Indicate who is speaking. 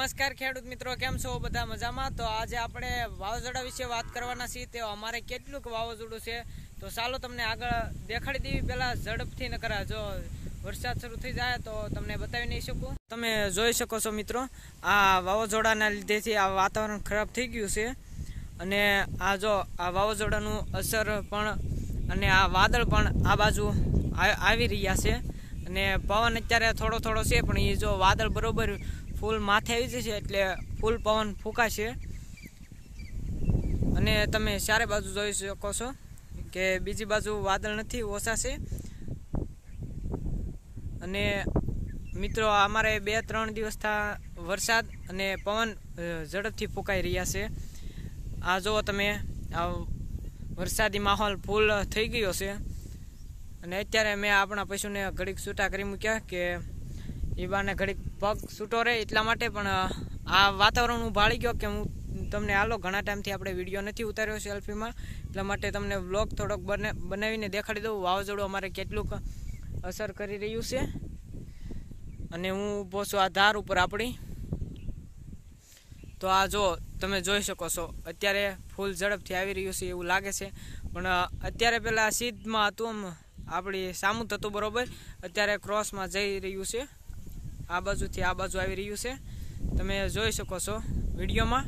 Speaker 1: નમસ્કાર ખેડૂત મિત્રો કેમ છો બધા મજામાં તો આજે આપણે વાવાઝોડા વિશે વાત કરવાના છીએ તો અમારે કેટલુંક વાવાઝોડું છે તો ચાલો તમને આગળ દેખાડી દેવી પહેલાં ઝડપથી નકરા જો વરસાદ શરૂ થઈ જાય તો તમને બતાવી નહીં શકું તમે જોઈ શકો છો મિત્રો આ વાવાઝોડાના લીધેથી આ વાતાવરણ ખરાબ થઈ ગયું છે અને આ જો આ વાવાઝોડાનું અસર પણ અને આ વાદળ પણ આ બાજુ આવી રહ્યા છે અને પવન અત્યારે થોડો થોડો છે પણ એ જો વાદળ બરોબર ફૂલ માથે આવી જશે એટલે ફૂલ પવન ફૂંકાશે અને તમે ચારે બાજુ જોઈ શકો છો કે બીજી બાજુ વાદળ નથી ઓછાશે અને મિત્રો અમારે બે ત્રણ દિવસથી વરસાદ અને પવન ઝડપથી ફૂંકાઈ રહ્યા છે આ જુઓ તમે આ વરસાદી માહોલ ફૂલ થઈ ગયો છે અને અત્યારે મેં આપણા પશુને ઘડીક છૂટા કરી મૂક્યા કે ઈબાને ઘડીક પગ છૂટો રહે એટલા માટે પણ આ વાતાવરણ હું ભાળી ગયો કે હું તમને હાલો ઘણા ટાઈમથી આપણે વિડીયો નથી ઉતાર્યો સેલ્ફીમાં એટલા માટે તમને વ્લોગ થોડોક બનાવીને દેખાડી દઉં વાવાઝોડું અમારે કેટલુંક અસર કરી રહ્યું છે અને હું ઊભો છું આ ધાર ઉપર આપણી તો આ જો તમે જોઈ શકો છો અત્યારે ફૂલ ઝડપથી આવી રહ્યું છે એવું લાગે છે પણ અત્યારે પહેલાં સીધમાં હતું આમ આપણી સામું હતું બરાબર અત્યારે ક્રોસમાં જઈ રહ્યું છે આ બાજુથી આ બાજુ આવી રહ્યું છે તમે જોઈ શકો છો વિડીયોમાં